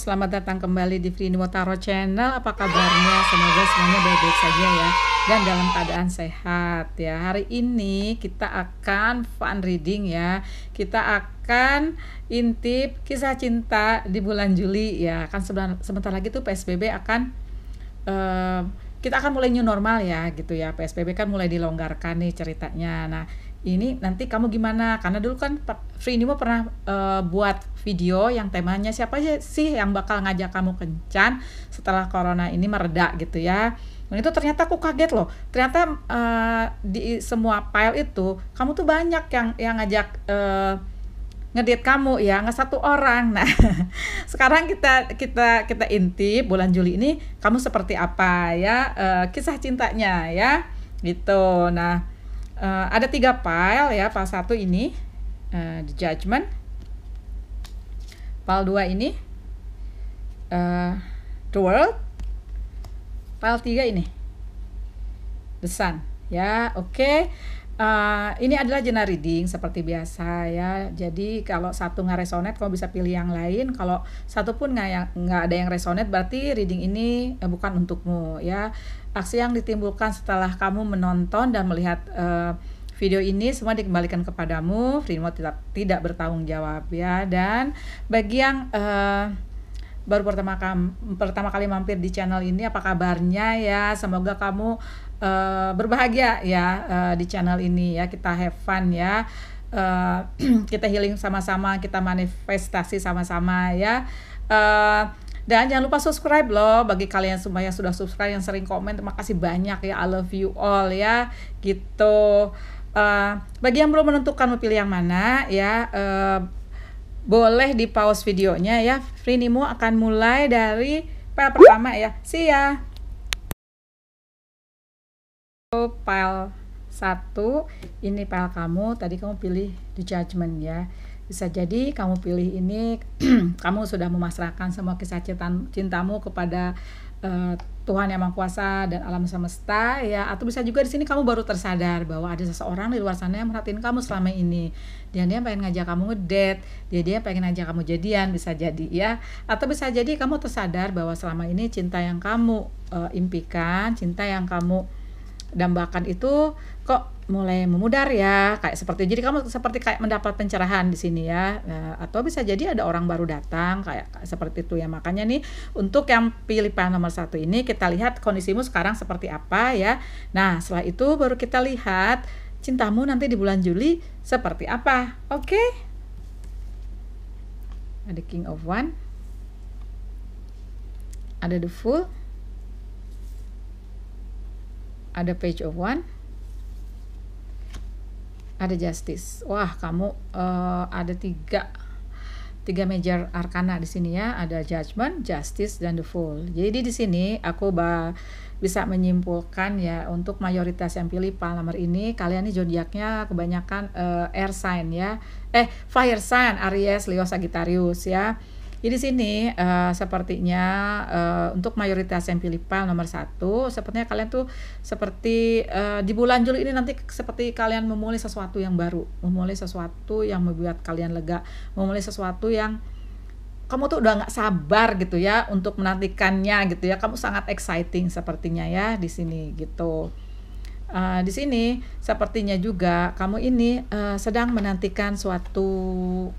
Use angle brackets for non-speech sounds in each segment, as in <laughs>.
selamat datang kembali di Free Taro Channel. Apa kabarnya? Semoga semuanya baik-baik saja ya dan dalam keadaan sehat ya. Hari ini kita akan fun reading ya. Kita akan intip kisah cinta di bulan Juli ya. Kan sebentar lagi tuh PSBB akan uh, kita akan mulai new normal ya gitu ya. PSBB kan mulai dilonggarkan nih ceritanya. Nah, ini nanti kamu gimana karena dulu kan Free Nemo pernah uh, buat video yang temanya siapa sih yang bakal ngajak kamu kencan setelah corona ini mereda gitu ya dan itu ternyata aku kaget loh ternyata uh, di semua pile itu kamu tuh banyak yang yang ngajak uh, eh, ngedit kamu ya nggak satu orang <laughs> nah sekarang kita kita kita inti bulan Juli ini kamu seperti apa ya uh, kisah cintanya ya gitu nah uh, ada tiga file ya file satu ini uh, the judgment file dua ini uh, the world file tiga ini the sun ya oke okay. Uh, ini adalah jenar reading seperti biasa ya. Jadi kalau satu nggak resonate, kamu bisa pilih yang lain. Kalau satu pun nggak ada yang resonate, berarti reading ini eh, bukan untukmu ya. Aksi yang ditimbulkan setelah kamu menonton dan melihat uh, video ini semua dikembalikan kepadamu. Freenode tidak tidak bertanggung jawab ya. Dan bagi yang uh, baru pertama kam, pertama kali mampir di channel ini apa kabarnya ya? Semoga kamu uh, berbahagia ya uh, di channel ini ya. Kita have fun ya. Uh, <clears throat> kita healing sama-sama, kita manifestasi sama-sama ya. Uh, dan jangan lupa subscribe loh bagi kalian semua yang sudah subscribe, yang sering komen. Terima kasih banyak ya. I love you all ya. Gitu. Uh, bagi yang belum menentukan mau pilih yang mana ya uh, boleh di pause videonya ya. Frinimu akan mulai dari file pertama ya. See ya. File satu ini file kamu. Tadi kamu pilih di judgment ya. Bisa jadi kamu pilih ini, <clears throat> kamu sudah memasrahkan semua kisah cintamu kepada uh, Tuhan yang Maha Kuasa dan alam semesta ya atau bisa juga di sini kamu baru tersadar bahwa ada seseorang di luar sana yang merhatiin kamu selama ini Dia dia pengen ngajak kamu ngedate dia dia pengen ngajak kamu jadian bisa jadi ya atau bisa jadi kamu tersadar bahwa selama ini cinta yang kamu uh, impikan cinta yang kamu dambakan itu kok mulai memudar ya kayak seperti jadi kamu seperti kayak mendapat pencerahan di sini ya eh, atau bisa jadi ada orang baru datang kayak seperti itu ya makanya nih untuk yang pilih pilihan nomor satu ini kita lihat kondisimu sekarang seperti apa ya nah setelah itu baru kita lihat cintamu nanti di bulan Juli seperti apa oke okay? ada King of One ada The Fool ada Page of One ada justice. Wah, kamu uh, ada tiga tiga major arkana di sini ya, ada judgment, justice dan the fool. Jadi di sini aku bah, bisa menyimpulkan ya untuk mayoritas yang pilih Palmer ini kalian ini zodiaknya kebanyakan uh, air sign ya. Eh, fire sign Aries, Leo, Sagittarius ya. Jadi sini uh, sepertinya uh, untuk mayoritas yang pilih PAL nomor satu, sepertinya kalian tuh seperti uh, di bulan Juli ini nanti seperti kalian memulai sesuatu yang baru, memulai sesuatu yang membuat kalian lega, memulai sesuatu yang kamu tuh udah nggak sabar gitu ya untuk menantikannya gitu ya. Kamu sangat exciting sepertinya ya di sini gitu. Uh, di sini sepertinya juga kamu ini uh, sedang menantikan suatu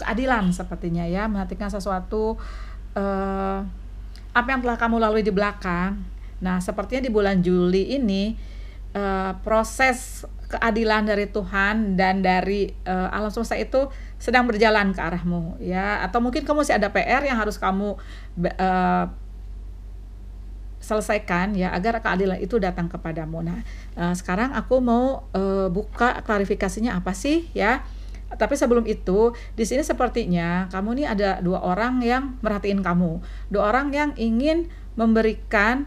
keadilan sepertinya ya, menantikan sesuatu uh, apa yang telah kamu lalui di belakang. Nah, sepertinya di bulan Juli ini uh, proses keadilan dari Tuhan dan dari uh, alam semesta itu sedang berjalan ke arahmu ya atau mungkin kamu masih ada PR yang harus kamu uh, selesaikan ya agar keadilan itu datang kepadamu. Nah, uh, sekarang aku mau uh, buka klarifikasinya apa sih ya. Tapi sebelum itu, di sini sepertinya kamu nih ada dua orang yang merhatiin kamu, dua orang yang ingin memberikan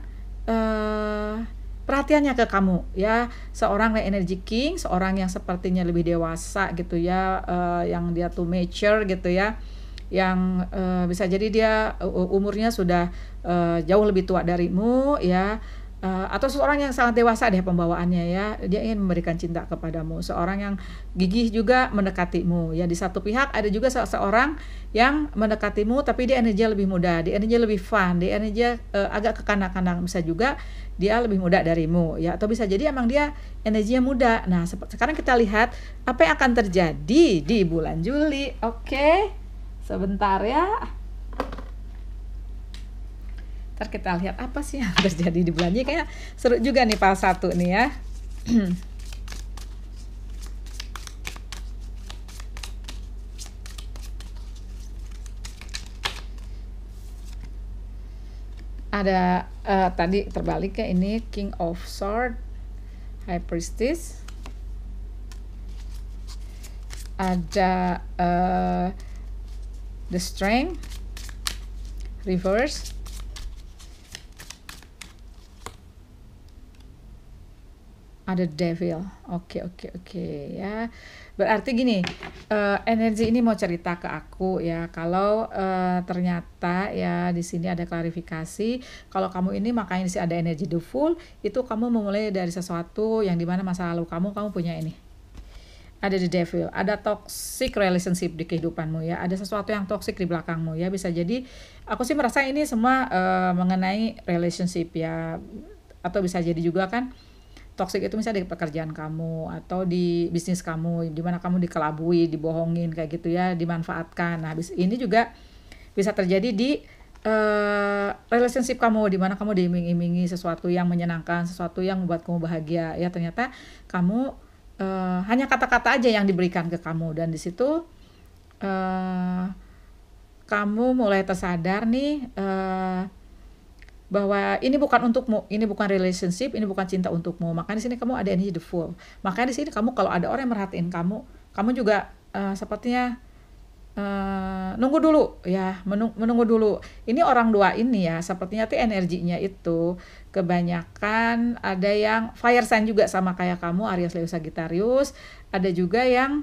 uh, perhatiannya ke kamu ya seorang yang energy king seorang yang sepertinya lebih dewasa gitu ya uh, yang dia tuh mature gitu ya yang uh, bisa jadi dia uh, umurnya sudah Eh, jauh lebih tua darimu ya uh, atau seorang yang sangat dewasa deh pembawaannya ya dia ingin memberikan cinta kepadamu seorang yang gigih juga mendekatimu ya di satu pihak ada juga se seorang yang mendekatimu tapi dia energi lebih muda dia energi lebih fun dia energi uh, eh, agak kekanak-kanak bisa juga dia lebih muda darimu ya atau bisa jadi emang dia energinya muda nah sekarang kita lihat apa yang akan terjadi di bulan Juli oke okay? sebentar ya Ntar kita lihat apa sih yang <laughs> terjadi di bulan ini. Kayaknya seru juga nih pas satu nih ya. <clears throat> ada uh, tadi terbalik ya ini King of Sword High Priestess ada uh, The Strength Reverse Ada devil. Oke, okay, oke, okay, oke okay, ya. Berarti gini, uh, energi ini mau cerita ke aku ya. Kalau uh, ternyata ya di sini ada klarifikasi, kalau kamu ini makanya di sini ada energi the full, itu kamu memulai dari sesuatu yang dimana masa lalu kamu kamu punya ini ada the devil, ada toxic relationship di kehidupanmu ya, ada sesuatu yang toxic di belakangmu ya, bisa jadi aku sih merasa ini semua uh, mengenai relationship ya, atau bisa jadi juga kan toxic itu misalnya di pekerjaan kamu atau di bisnis kamu di mana kamu dikelabui dibohongin kayak gitu ya dimanfaatkan nah habis ini juga bisa terjadi di uh, relationship kamu di mana kamu diiming-imingi sesuatu yang menyenangkan sesuatu yang membuat kamu bahagia ya ternyata kamu uh, hanya kata-kata aja yang diberikan ke kamu dan di situ uh, kamu mulai tersadar nih bahwa ini bukan untukmu, ini bukan relationship, ini bukan cinta untukmu. Makanya di sini kamu ada energy the full. Makanya di sini kamu kalau ada orang yang merhatiin kamu, kamu juga uh, sepertinya Uh, nunggu dulu ya menung menunggu dulu ini orang dua ini ya sepertinya tuh energinya itu kebanyakan ada yang fire sign juga sama kayak kamu Aries Leo Sagittarius ada juga yang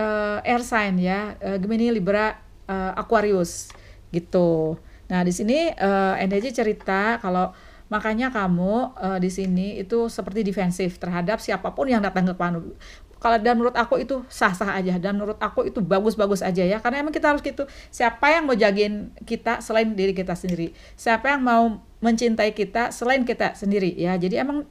uh, air sign ya uh, Gemini Libra uh, Aquarius gitu Nah, di sini uh, eh, NDJ cerita kalau makanya kamu uh, di sini itu seperti defensif terhadap siapapun yang datang ke panu. Kalau dan menurut aku itu sah-sah aja dan menurut aku itu bagus-bagus aja ya karena emang kita harus gitu. Siapa yang mau jagain kita selain diri kita sendiri? Siapa yang mau mencintai kita selain kita sendiri ya. Jadi emang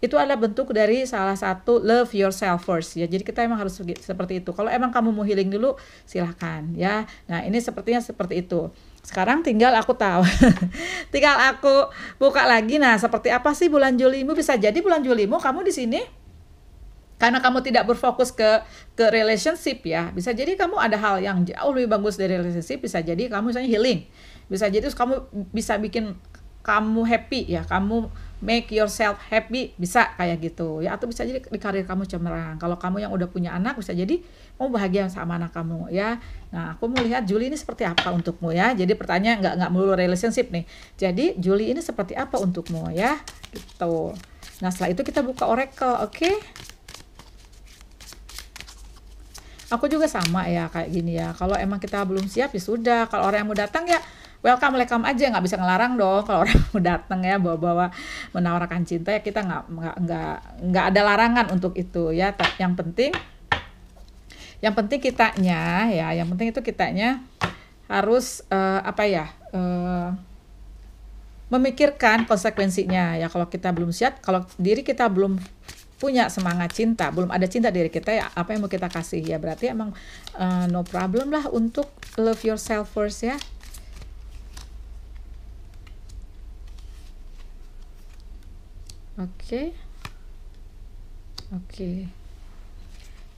itu adalah bentuk dari salah satu love yourself first ya jadi kita emang harus seperti itu kalau emang kamu mau healing dulu silahkan ya nah ini sepertinya seperti itu sekarang tinggal aku tahu. <laughs> tinggal aku buka lagi. Nah, seperti apa sih bulan Juli Julimu? Bisa jadi bulan Juli Julimu kamu di sini karena kamu tidak berfokus ke ke relationship ya bisa jadi kamu ada hal yang jauh lebih bagus dari relationship bisa jadi kamu misalnya healing bisa jadi kamu bisa bikin kamu happy ya kamu make yourself happy bisa kayak gitu ya atau bisa jadi di karir kamu cemerlang kalau kamu yang udah punya anak bisa jadi kamu bahagia sama anak kamu ya nah aku mau lihat Juli ini seperti apa untukmu ya jadi pertanyaan nggak nggak melulu relationship nih jadi Juli ini seperti apa untukmu ya gitu nah setelah itu kita buka oracle oke okay? aku juga sama ya kayak gini ya kalau emang kita belum siap ya sudah kalau orang yang mau datang ya welcome welcome aja nggak bisa ngelarang dong kalau orang mau datang ya bawa-bawa menawarkan cinta ya kita nggak nggak nggak nggak ada larangan untuk itu ya yang penting yang penting kitanya ya yang penting itu kitanya harus uh, apa ya uh, memikirkan konsekuensinya ya kalau kita belum siap kalau diri kita belum punya semangat cinta belum ada cinta diri kita ya apa yang mau kita kasih ya berarti emang uh, no problem lah untuk love yourself first ya Oke. Oke.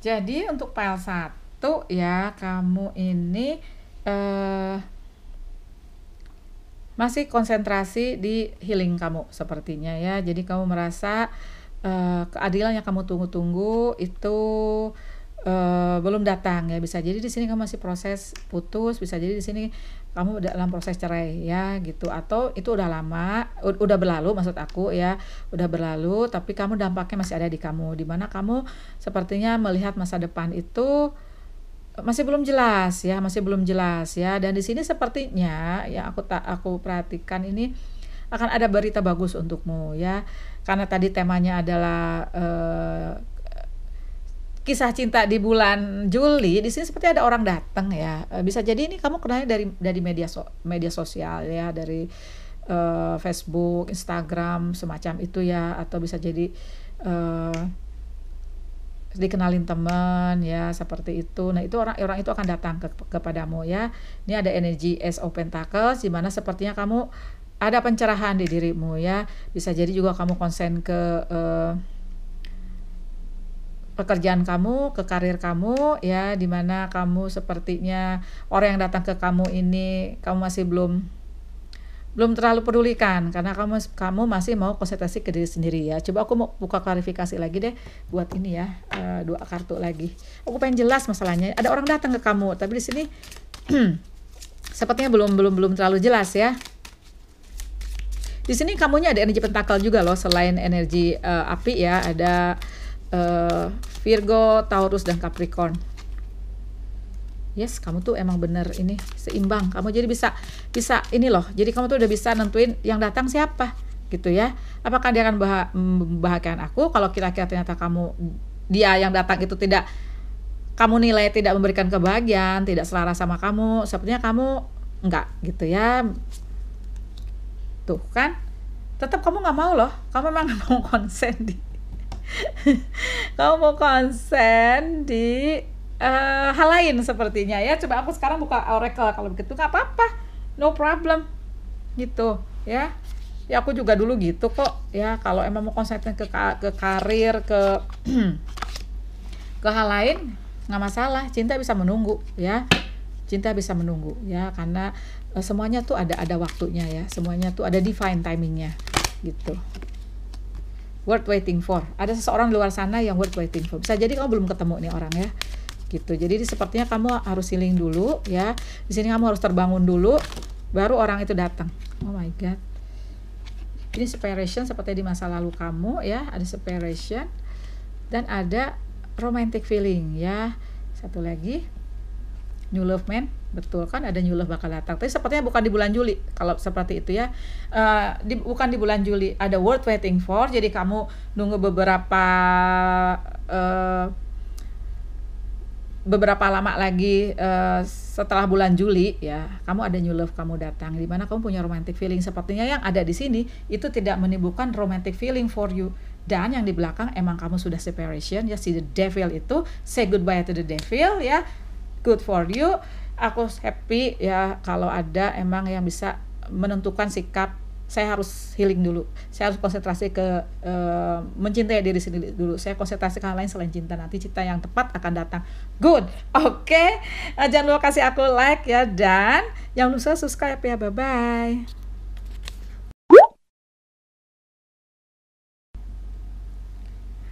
Jadi untuk file 1 ya kamu ini eh masih konsentrasi di healing kamu sepertinya ya. Jadi kamu merasa uh, keadilan yang kamu tunggu-tunggu itu Eh, belum datang ya bisa jadi di sini kamu masih proses putus bisa jadi di sini kamu dalam proses cerai ya gitu atau itu udah lama udah berlalu maksud aku ya udah berlalu tapi kamu dampaknya masih ada di kamu dimana kamu sepertinya melihat masa depan itu masih belum jelas ya masih belum jelas ya dan di sini sepertinya ya aku tak aku perhatikan ini akan ada berita bagus untukmu ya karena tadi temanya adalah uh, kisah cinta di bulan Juli di sini seperti ada orang datang ya eh, bisa jadi ini kamu kenalnya dari dari media so, media sosial ya dari uh, Facebook Instagram semacam itu ya atau bisa jadi uh, dikenalin teman ya seperti itu. Nah itu orang orang itu akan datang ke, kepadamu ya. Ini ada energi S of Pentacles di mana sepertinya kamu ada pencerahan di dirimu ya. Bisa jadi juga kamu konsen ke uh, pekerjaan kamu, ke karir kamu ya, di mana kamu sepertinya orang yang datang ke kamu ini kamu masih belum belum terlalu pedulikan karena kamu kamu masih mau konsentrasi ke diri sendiri ya. Coba aku mau buka klarifikasi lagi deh buat ini ya eh, dua kartu lagi. Aku pengen jelas masalahnya. Ada orang datang ke kamu tapi di sini <clears throat> sepertinya belum belum belum terlalu jelas ya. Di sini kamunya ada energi pentakel juga loh selain energi uh, api ya ada uh, Virgo, Taurus dan Capricorn. Yes, kamu tuh emang bener ini seimbang. Kamu jadi bisa bisa ini loh. Jadi kamu tuh udah bisa nentuin yang datang siapa gitu ya. Apakah dia akan membahagiakan aku kalau kira-kira ternyata kamu dia yang datang itu tidak kamu nilai tidak memberikan kebahagiaan, tidak selaras sama kamu, sepertinya kamu enggak gitu ya. Tuh kan, tetap kamu nggak mau loh, kamu memang nggak mau konsen di <laughs> kamu mau konsen di uh, hal lain sepertinya ya coba aku sekarang buka Oracle kalau begitu nggak apa-apa no problem gitu ya ya aku juga dulu gitu kok ya kalau emang mau konsen ke ke karir ke <clears throat> ke hal lain nggak masalah cinta bisa menunggu ya cinta bisa menunggu ya karena eh, semuanya tuh ada ada waktunya ya semuanya tuh ada divine timingnya gitu worth waiting for. Ada seseorang di luar sana yang worth waiting for. Bisa jadi kamu belum ketemu nih orang ya gitu. Jadi sepertinya kamu harus healing dulu ya. Di sini kamu harus terbangun dulu baru orang itu datang. Oh my god. Ini separation seperti di masa lalu kamu ya, ada separation dan ada romantic feeling ya. Satu lagi. New Love Man betul kan ada New Love bakal datang tapi sepertinya bukan di bulan Juli kalau seperti itu ya uh, di, bukan di bulan Juli ada Worth Waiting For jadi kamu nunggu beberapa uh, beberapa lama lagi uh, setelah bulan Juli ya kamu ada New Love kamu datang di mana kamu punya romantic feeling sepertinya yang ada di sini itu tidak menimbulkan romantic feeling for you dan yang di belakang emang kamu sudah separation ya si the devil itu say goodbye to the devil ya good for you aku happy ya kalau ada emang yang bisa menentukan sikap saya harus healing dulu saya harus konsentrasi ke uh, mencintai diri sendiri dulu saya konsentrasi ke hal lain selain cinta nanti cinta yang tepat akan datang good <laughs> oke okay. uh, eh, jangan lupa kasih aku like ya dan yang lusa subscribe ya bye bye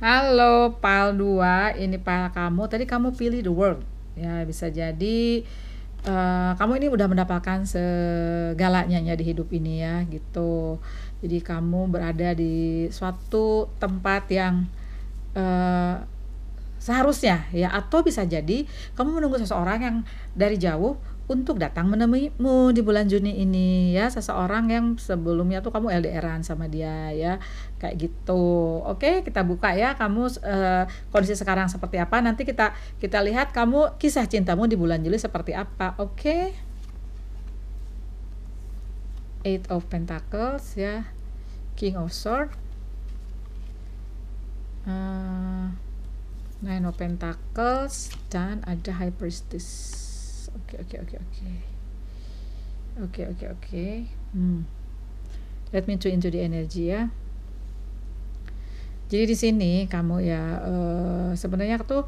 Halo Pal 2, ini Pal kamu. Tadi kamu pilih The World ya bisa jadi uh, kamu ini udah mendapatkan segalanya ya di hidup ini ya gitu jadi kamu berada di suatu tempat yang uh, seharusnya ya atau bisa jadi kamu menunggu seseorang yang dari jauh untuk datang menemuimu di bulan Juni ini ya seseorang yang sebelumnya tuh kamu LDRan sama dia ya kayak gitu oke kita buka ya kamu uh, kondisi sekarang seperti apa nanti kita kita lihat kamu kisah cintamu di bulan Juli seperti apa oke Eight of Pentacles ya King of Swords uh, Nine of Pentacles dan ada High Priestess Oke, oke, oke, oke. Oke, oke, oke. Hmm. Let me tune into the energy ya. Jadi di sini kamu ya uh, sebenarnya tuh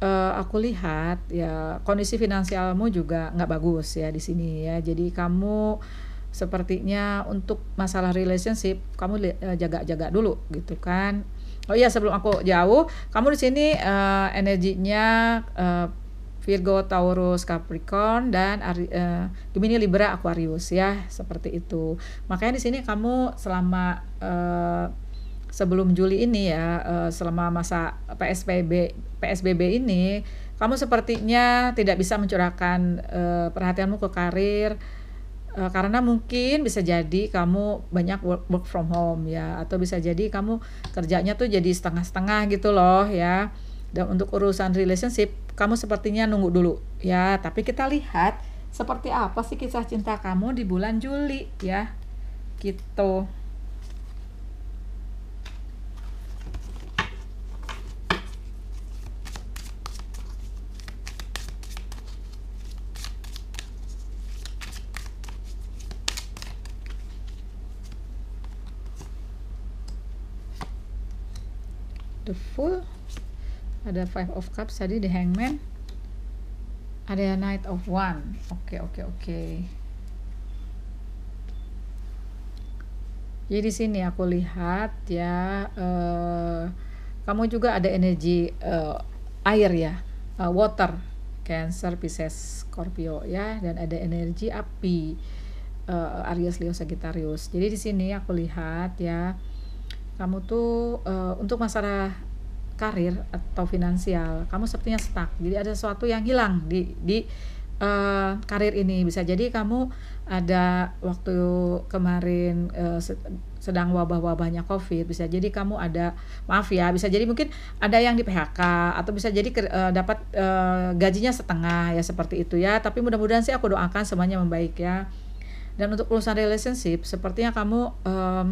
uh, aku lihat ya kondisi finansialmu juga nggak bagus ya di sini ya. Jadi kamu sepertinya untuk masalah relationship kamu eh, jaga-jaga dulu gitu kan. Oh iya sebelum aku jauh, kamu di sini uh, energinya uh, Virgo, Taurus, Capricorn dan uh, Gemini, Libra, Aquarius ya, seperti itu. Makanya di sini kamu selama uh, sebelum Juli ini ya, uh, selama masa PSBB PSBB ini, kamu sepertinya tidak bisa mencurahkan uh, perhatianmu ke karir uh, karena mungkin bisa jadi kamu banyak work, work from home ya atau bisa jadi kamu kerjanya tuh jadi setengah-setengah gitu loh ya dan untuk urusan relationship, kamu sepertinya nunggu dulu. Ya, tapi kita lihat seperti apa sih kisah cinta kamu di bulan Juli ya. Gitu. the full ada five of cups tadi the hangman ada knight of one oke okay, oke okay, oke okay. jadi di sini aku lihat ya uh, kamu juga ada energi uh, air ya uh, water cancer pisces scorpio ya dan ada energi api uh, aries leo sagittarius jadi di sini aku lihat ya kamu tuh uh, untuk masalah karir atau finansial kamu sepertinya stuck jadi ada sesuatu yang hilang di di uh, karir ini bisa jadi kamu ada waktu kemarin uh, sedang wabah-wabahnya covid bisa jadi kamu ada maaf ya bisa jadi mungkin ada yang di PHK atau bisa jadi uh, dapat uh, gajinya setengah ya seperti itu ya tapi mudah-mudahan sih aku doakan semuanya membaik ya dan untuk urusan relationship sepertinya kamu um,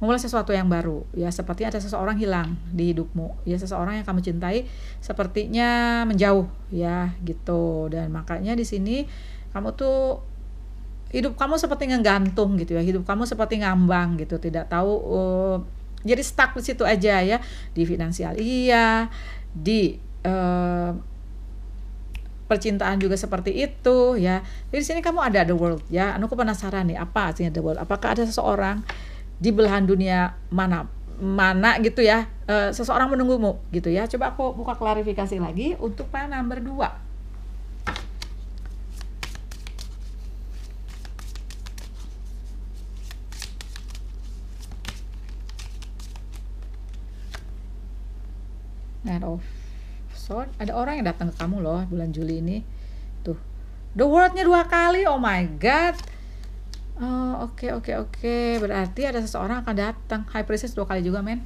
memulai sesuatu yang baru ya seperti ada seseorang hilang di hidupmu ya seseorang yang kamu cintai sepertinya menjauh ya gitu dan makanya di sini kamu tuh hidup kamu seperti ngegantung gitu ya hidup kamu seperti ngambang gitu tidak tahu uh, jadi stuck di situ aja ya di finansial iya di uh, percintaan juga seperti itu ya jadi di sini kamu ada the world ya anu aku penasaran nih apa artinya the world apakah ada seseorang di belahan dunia mana mana gitu ya e, seseorang menunggumu gitu ya coba aku buka klarifikasi lagi untuk mana nomor dua Nine of sword. ada orang yang datang ke kamu loh bulan Juli ini tuh the worldnya dua kali oh my god Oh, oke okay, oke okay, oke. Okay. Berarti ada seseorang akan datang. High priestess dua kali juga, men.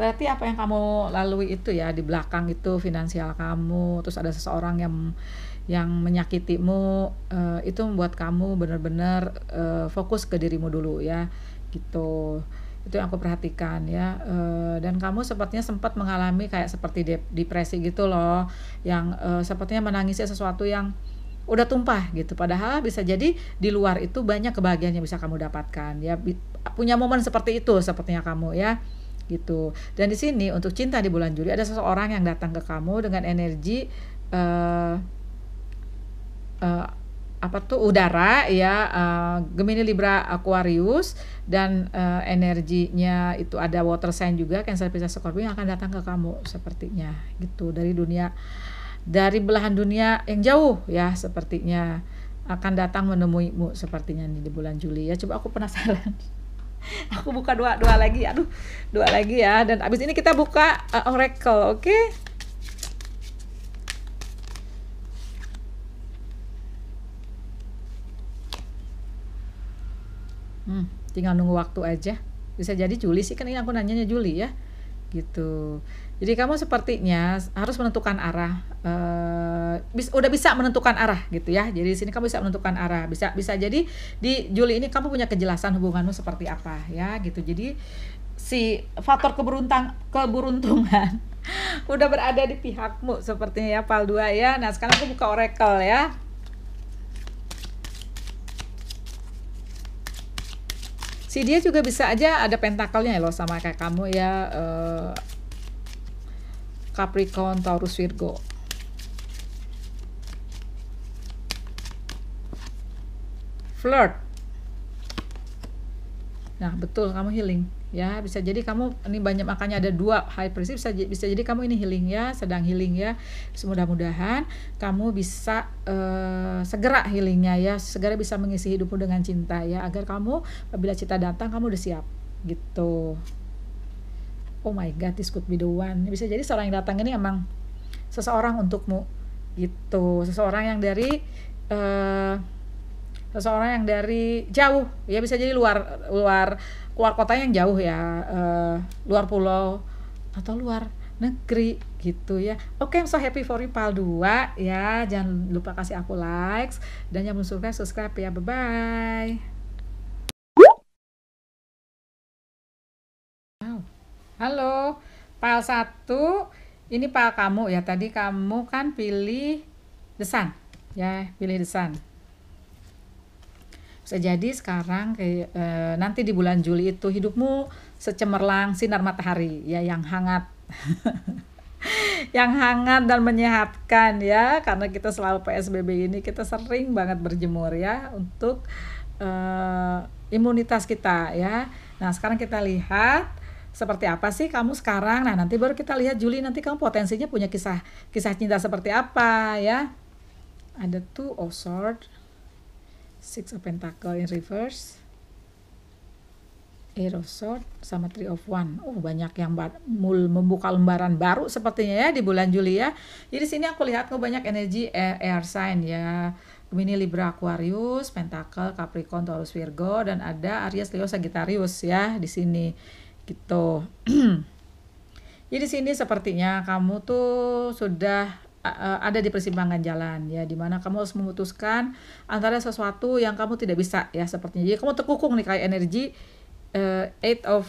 Berarti apa yang kamu lalui itu ya di belakang itu finansial kamu, terus ada seseorang yang yang menyakitimu uh, itu membuat kamu benar-benar uh, fokus ke dirimu dulu ya. Gitu. Itu yang aku perhatikan ya. Uh, dan kamu sepertinya sempat mengalami kayak seperti depresi gitu loh, yang uh, sepertinya menangisi sesuatu yang udah tumpah gitu padahal bisa jadi di luar itu banyak kebahagiaan yang bisa kamu dapatkan ya punya momen seperti itu sepertinya kamu ya gitu dan di sini untuk cinta di bulan Juli ada seseorang yang datang ke kamu dengan energi uh, uh, apa tuh udara ya uh, Gemini Libra Aquarius dan uh, energinya itu ada water sign juga Cancer Pisces Scorpio yang akan datang ke kamu sepertinya gitu dari dunia dari belahan dunia yang jauh ya sepertinya akan datang menemuimu sepertinya di bulan Juli ya coba aku penasaran <laughs> aku buka dua dua lagi aduh dua lagi ya dan abis ini kita buka uh, oracle oke okay? hmm, tinggal nunggu waktu aja bisa jadi Juli sih kan ini aku nanyanya Juli ya gitu jadi kamu sepertinya harus menentukan arah. Uh, bis, udah bisa menentukan arah gitu ya. Jadi di sini kamu bisa menentukan arah. Bisa bisa jadi di Juli ini kamu punya kejelasan hubunganmu seperti apa ya gitu. Jadi si faktor keberuntang keberuntungan <laughs> udah berada di pihakmu sepertinya ya pal 2 ya. Nah, sekarang aku buka oracle ya. Si dia juga bisa aja ada pentakelnya loh sama kayak kamu ya. Uh, Capricorn, Taurus, Virgo. Flirt. Nah, betul kamu healing ya bisa jadi kamu ini banyak makanya ada dua high priestess bisa bisa jadi kamu ini healing ya sedang healing ya semudah mudahan kamu bisa uh, segera healingnya ya segera bisa mengisi hidupmu dengan cinta ya agar kamu apabila cinta datang kamu udah siap gitu oh my god this could be the one bisa jadi seorang yang datang ini emang seseorang untukmu gitu seseorang yang dari uh, seseorang yang dari jauh ya bisa jadi luar luar luar kota yang jauh ya uh, luar pulau atau luar negeri gitu ya. Oke, okay, I'm so happy for you Pal 2 ya. Jangan lupa kasih aku likes dan yang lupa subscribe, subscribe ya. Bye bye. Halo, file satu ini file kamu ya. Tadi kamu kan pilih desain ya, pilih desain. Bisa jadi sekarang ke, e, nanti di bulan Juli itu hidupmu secemerlang sinar matahari ya yang hangat. <laughs> yang hangat dan menyehatkan ya karena kita selalu PSBB ini kita sering banget berjemur ya untuk uh, imunitas kita ya. Nah, sekarang kita lihat seperti apa sih kamu sekarang. Nah, nanti baru kita lihat Juli nanti kamu potensinya punya kisah kisah cinta seperti apa ya. Ada two of sword, six of pentacle in reverse, eight of sword sama three of one. Oh, banyak yang mul membuka lembaran baru sepertinya ya di bulan Juli ya. Jadi sini aku lihat kok banyak energi air, sign ya. Gemini, Libra, Aquarius, Pentacle, Capricorn, Taurus, Virgo, dan ada Aries, Leo, Sagittarius ya di sini gitu. <clears throat> jadi sini sepertinya kamu tuh sudah ada di persimpangan jalan ya dimana kamu harus memutuskan antara sesuatu yang kamu tidak bisa ya sepertinya jadi kamu terkukung nih kayak energi uh, eight of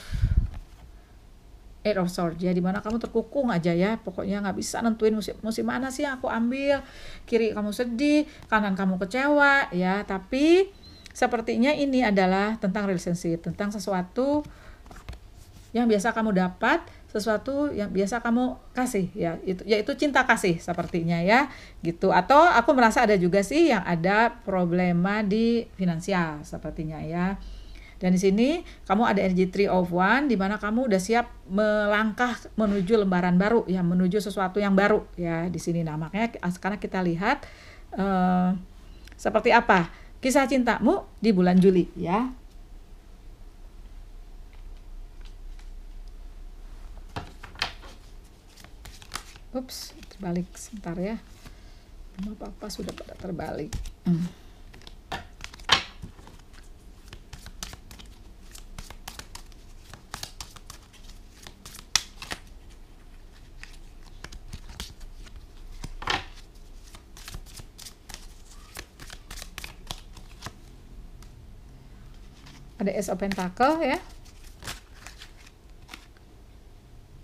eight of sword ya dimana kamu terkukung aja ya pokoknya nggak bisa nentuin musim musim mana sih yang aku ambil kiri kamu sedih kanan kamu kecewa ya tapi sepertinya ini adalah tentang relationship tentang sesuatu yang biasa kamu dapat, sesuatu yang biasa kamu kasih ya itu yaitu cinta kasih sepertinya ya gitu atau aku merasa ada juga sih yang ada problema di finansial sepertinya ya dan di sini kamu ada energy three of one di mana kamu udah siap melangkah menuju lembaran baru ya menuju sesuatu yang baru ya di sini nah makanya sekarang kita lihat uh, seperti apa kisah cintamu di bulan Juli ya ups terbalik sebentar ya Mama apa-apa sudah pada terbalik hmm. ada S of Pentacle ya.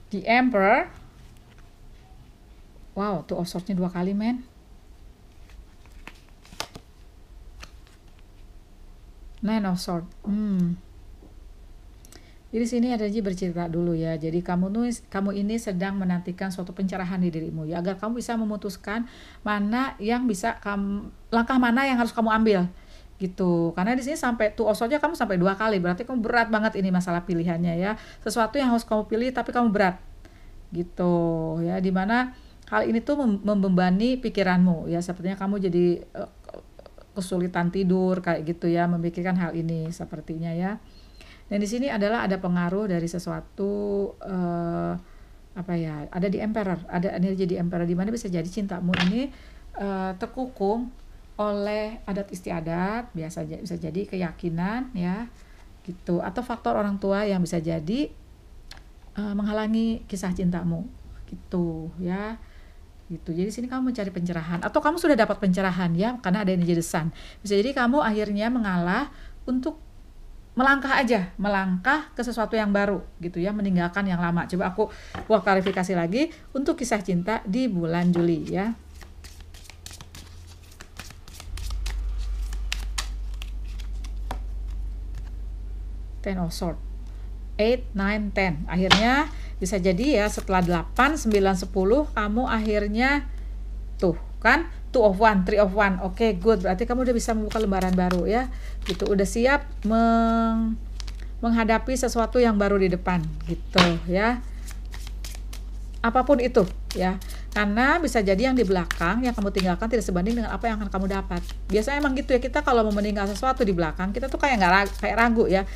The Emperor Wow, tuh offshore dua kali, men. Nine of Swords. Hmm. Jadi sini ada energi bercerita dulu ya. Jadi kamu nulis, kamu ini sedang menantikan suatu pencerahan di dirimu ya agar kamu bisa memutuskan mana yang bisa kamu langkah mana yang harus kamu ambil gitu. Karena di sini sampai tuh osonya kamu sampai dua kali berarti kamu berat banget ini masalah pilihannya ya. Sesuatu yang harus kamu pilih tapi kamu berat gitu ya. Dimana mana hal ini tuh membebani pikiranmu ya sepertinya kamu jadi eh, kesulitan tidur kayak gitu ya memikirkan hal ini sepertinya ya dan di sini adalah ada pengaruh dari sesuatu uh, apa ya ada di emperor ada energi di emperor di mana bisa jadi cintamu ini uh, eh, terkukung oleh adat istiadat biasa bisa jadi keyakinan ya gitu atau faktor orang tua yang bisa jadi uh, menghalangi kisah cintamu gitu ya gitu. Jadi sini kamu mencari pencerahan atau kamu sudah dapat pencerahan ya karena ada energi desan. Bisa jadi kamu akhirnya mengalah untuk melangkah aja, melangkah ke sesuatu yang baru gitu ya, meninggalkan yang lama. Coba aku buat klarifikasi lagi untuk kisah cinta di bulan Juli ya. Ten of Swords. 8, 9, 10. Akhirnya bisa jadi ya setelah 8, 9, 10 kamu akhirnya tuh kan two of one, three of one. Oke, okay, good. Berarti kamu udah bisa membuka lembaran baru ya. Gitu, udah siap meng menghadapi sesuatu yang baru di depan gitu ya. Apapun itu ya. Karena bisa jadi yang di belakang yang kamu tinggalkan tidak sebanding dengan apa yang akan kamu dapat. Biasanya emang gitu ya kita kalau mau meninggal sesuatu di belakang kita tuh kayak nggak kayak ragu ya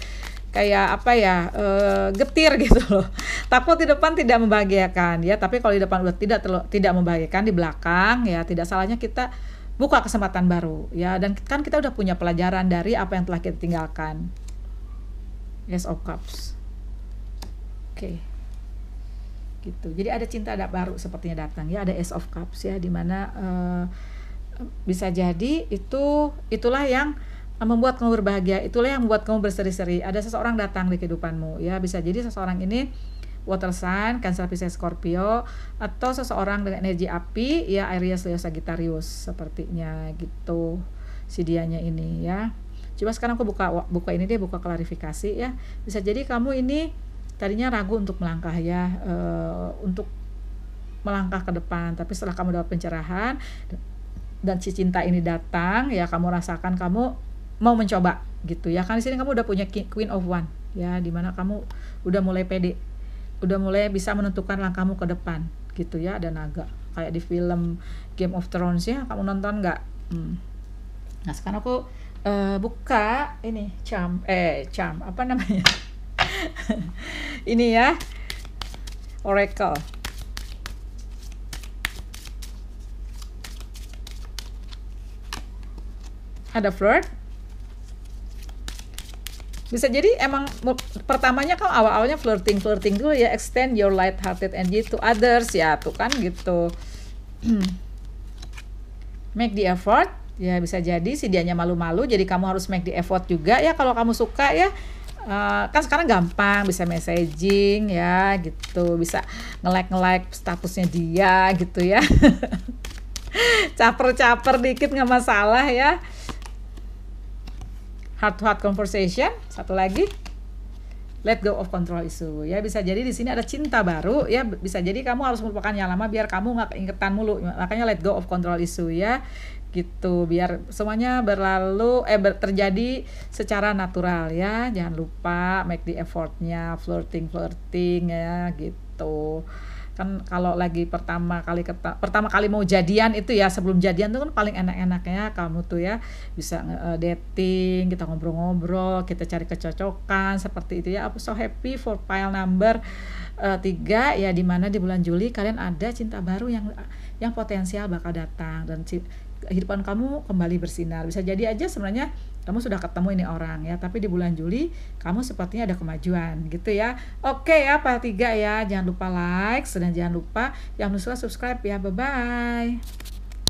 kayak apa ya uh, getir <laughs> gitu loh takut di depan tidak membahagiakan ya tapi kalau di depan udah tidak terlalu, tidak membahagiakan di belakang ya tidak salahnya kita buka kesempatan baru ya dan kan kita udah punya pelajaran dari apa yang telah kita tinggalkan yes of cups oke okay. gitu jadi ada cinta ada baru sepertinya datang ya ada es of cups ya dimana uh, eh, bisa jadi itu itulah yang membuat kamu berbahagia itulah yang membuat kamu berseri-seri ada seseorang datang di kehidupanmu ya bisa jadi seseorang ini water sign, Cancer Pisces Scorpio atau seseorang dengan energi api ya Aries Leo Sagittarius sepertinya gitu si dianya ini ya. Coba sekarang aku buka buka ini dia buka klarifikasi ya. Bisa jadi kamu ini tadinya ragu untuk melangkah ya uh, untuk melangkah ke depan tapi setelah kamu dapat pencerahan dan si cinta ini datang ya kamu rasakan kamu mau mencoba gitu ya kan di sini kamu udah punya queen of one ya dimana kamu udah mulai pede udah mulai bisa menentukan langkahmu ke depan gitu ya ada naga kayak di film Game of Thrones ya kamu nonton nggak hmm. nah sekarang aku uh, buka ini charm eh charm apa namanya <laughs> ini ya oracle ada flirt bisa jadi emang pertamanya kan awal-awalnya flirting flirting dulu ya extend your light hearted energy to others ya tuh kan gitu <clears throat> make the effort ya bisa jadi si dianya malu-malu jadi kamu harus make the effort juga ya kalau kamu suka ya Uh, kan sekarang gampang bisa messaging ya gitu bisa nge-like nge-like statusnya dia gitu ya <laughs> caper-caper dikit nggak masalah ya heart to heart conversation satu lagi let go of control isu ya bisa jadi di sini ada cinta baru ya bisa jadi kamu harus melupakan yang lama biar kamu nggak keingetan mulu makanya let go of control isu ya gitu biar semuanya berlalu eh ber, terjadi secara natural ya jangan lupa make the effortnya flirting flirting ya gitu kan kalau lagi pertama kali keta, pertama kali mau jadian itu ya sebelum jadian tuh kan paling enak-enaknya kamu tuh ya bisa uh, dating kita ngobrol-ngobrol kita cari kecocokan seperti itu ya aku so happy for file number uh, tiga ya dimana di bulan Juli kalian ada cinta baru yang yang potensial bakal datang dan kehidupan kamu kembali bersinar. Bisa jadi aja sebenarnya kamu sudah ketemu ini orang ya, tapi di bulan Juli kamu sepertinya ada kemajuan gitu ya. Oke ya, part Tiga ya, jangan lupa like dan jangan lupa yang belum subscribe ya. Bye bye.